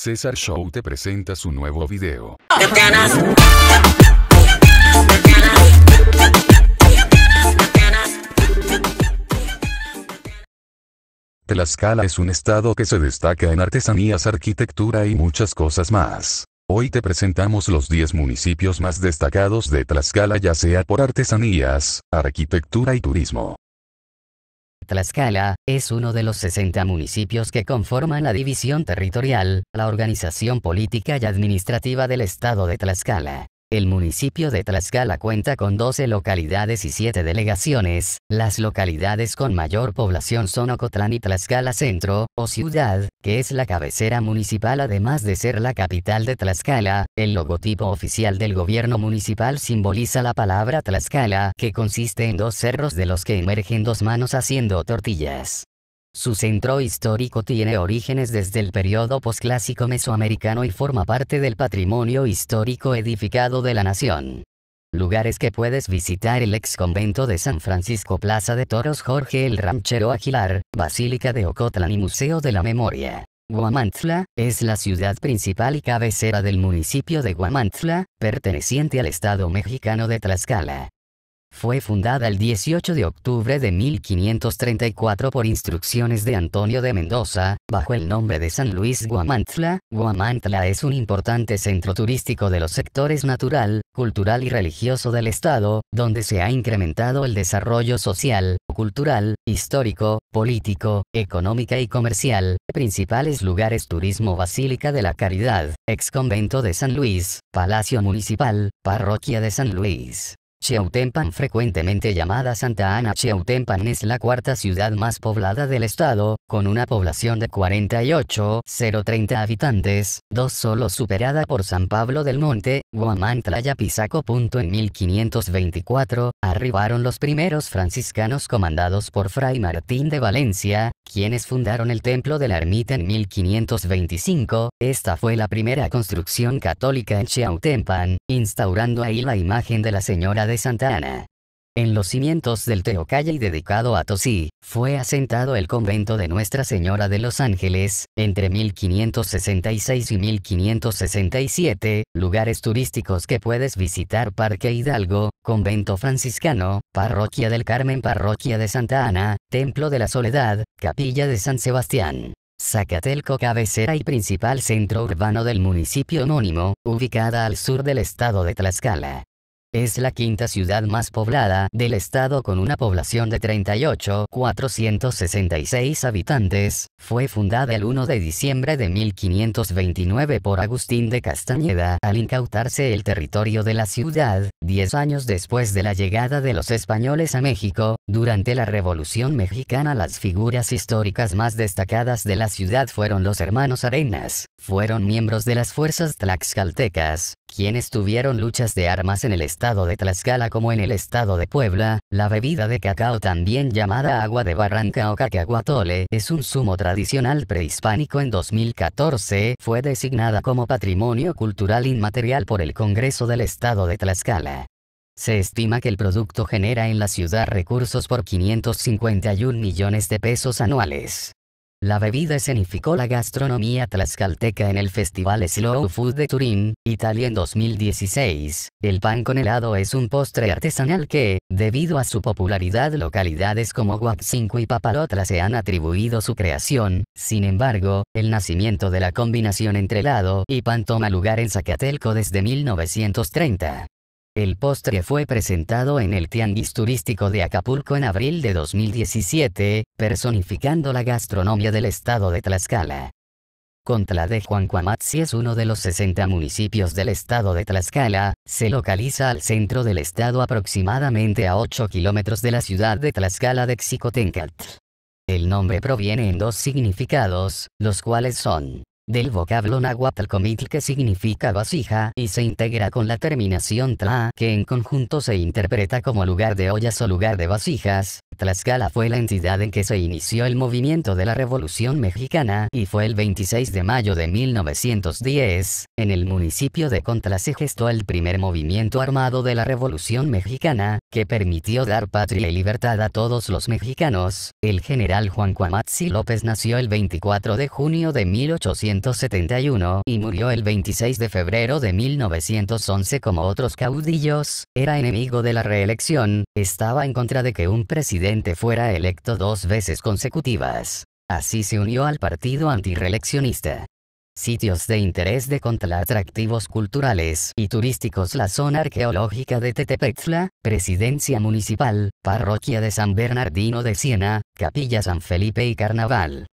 César Show te presenta su nuevo video. Tlaxcala es un estado que se destaca en artesanías, arquitectura y muchas cosas más. Hoy te presentamos los 10 municipios más destacados de Tlaxcala ya sea por artesanías, arquitectura y turismo. Tlaxcala, es uno de los 60 municipios que conforman la división territorial, la organización política y administrativa del estado de Tlaxcala. El municipio de Tlaxcala cuenta con 12 localidades y 7 delegaciones. Las localidades con mayor población son Ocotlán y Tlaxcala Centro, o Ciudad, que es la cabecera municipal además de ser la capital de Tlaxcala. El logotipo oficial del gobierno municipal simboliza la palabra Tlaxcala, que consiste en dos cerros de los que emergen dos manos haciendo tortillas. Su centro histórico tiene orígenes desde el periodo posclásico mesoamericano y forma parte del patrimonio histórico edificado de la nación. Lugares que puedes visitar el ex convento de San Francisco Plaza de Toros Jorge el Ranchero Aguilar, Basílica de Ocotlán y Museo de la Memoria. Guamantla, es la ciudad principal y cabecera del municipio de Guamantla, perteneciente al estado mexicano de Tlaxcala. Fue fundada el 18 de octubre de 1534 por instrucciones de Antonio de Mendoza, bajo el nombre de San Luis Guamantla. Guamantla es un importante centro turístico de los sectores natural, cultural y religioso del estado, donde se ha incrementado el desarrollo social, cultural, histórico, político, económica y comercial. Principales lugares turismo Basílica de la Caridad, ex convento de San Luis, Palacio Municipal, Parroquia de San Luis. Chiautempan frecuentemente llamada Santa Ana Chiautempan es la cuarta ciudad más poblada del estado, con una población de 48.030 habitantes, dos solo superada por San Pablo del Monte, Guamantla y En 1524, arribaron los primeros franciscanos comandados por Fray Martín de Valencia, quienes fundaron el templo de la ermita en 1525, esta fue la primera construcción católica en Cheautempan, instaurando ahí la imagen de la Señora de Santa Ana. En los cimientos del Teocalli y dedicado a Tosí, fue asentado el convento de Nuestra Señora de los Ángeles, entre 1566 y 1567, lugares turísticos que puedes visitar Parque Hidalgo, Convento Franciscano, Parroquia del Carmen, Parroquia de Santa Ana, Templo de la Soledad, Capilla de San Sebastián. Zacatelco cabecera y principal centro urbano del municipio homónimo, ubicada al sur del estado de Tlaxcala. Es la quinta ciudad más poblada del estado con una población de 38.466 habitantes, fue fundada el 1 de diciembre de 1529 por Agustín de Castañeda al incautarse el territorio de la ciudad, 10 años después de la llegada de los españoles a México, durante la Revolución Mexicana las figuras históricas más destacadas de la ciudad fueron los hermanos Arenas, fueron miembros de las fuerzas tlaxcaltecas, quienes tuvieron luchas de armas en el estado de Tlaxcala como en el estado de Puebla, la bebida de cacao también llamada agua de barranca o cacahuatole es un zumo tradicional prehispánico en 2014, fue designada como patrimonio cultural inmaterial por el Congreso del Estado de Tlaxcala. Se estima que el producto genera en la ciudad recursos por 551 millones de pesos anuales. La bebida escenificó la gastronomía tlaxcalteca en el Festival Slow Food de Turín, Italia en 2016. El pan con helado es un postre artesanal que, debido a su popularidad localidades como 5 y Papalotla se han atribuido su creación. Sin embargo, el nacimiento de la combinación entre helado y pan toma lugar en Zacatelco desde 1930. El postre fue presentado en el Tianguis Turístico de Acapulco en abril de 2017, personificando la gastronomía del estado de Tlaxcala. Contla de Juancuamatzi es uno de los 60 municipios del estado de Tlaxcala, se localiza al centro del estado aproximadamente a 8 kilómetros de la ciudad de Tlaxcala de Xicotencatl. El nombre proviene en dos significados, los cuales son del vocablo náhuatl que significa vasija y se integra con la terminación tla que en conjunto se interpreta como lugar de ollas o lugar de vasijas, Tlaxcala fue la entidad en que se inició el movimiento de la Revolución Mexicana y fue el 26 de mayo de 1910, en el municipio de Contra se gestó el primer movimiento armado de la Revolución Mexicana, que permitió dar patria y libertad a todos los mexicanos. El general Juan Cuamatzi López nació el 24 de junio de 1871 y murió el 26 de febrero de 1911 como otros caudillos, era enemigo de la reelección, estaba en contra de que un presidente fuera electo dos veces consecutivas. Así se unió al partido antireleccionista. Sitios de interés de contraatractivos atractivos culturales y turísticos La zona arqueológica de Tetepetzla, Presidencia Municipal, Parroquia de San Bernardino de Siena, Capilla San Felipe y Carnaval.